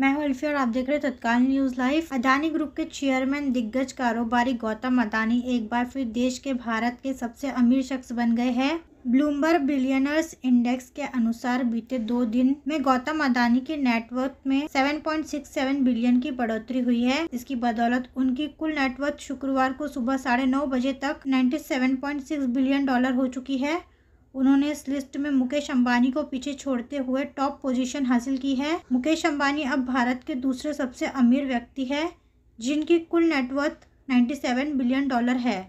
मैं हूं अल्फी और आप देख रहे हैं तत्काल न्यूज लाइव अदानी ग्रुप के चेयरमैन दिग्गज कारोबारी गौतम अदानी एक बार फिर देश के भारत के सबसे अमीर शख्स बन गए हैं ब्लूमबर्ग बिलियनर्स इंडेक्स के अनुसार बीते दो दिन में गौतम अदानी के नेटवर्क में 7.67 बिलियन की बढ़ोतरी हुई है इसकी बदौलत उनकी कुल नेटवर्क शुक्रवार को सुबह साढ़े नौ बजे तक 97.6 बिलियन डॉलर हो चुकी है उन्होंने इस लिस्ट में मुकेश अंबानी को पीछे छोड़ते हुए टॉप पोजीशन हासिल की है मुकेश अंबानी अब भारत के दूसरे सबसे अमीर व्यक्ति है जिनकी कुल नेटवर्थ 97 बिलियन डॉलर है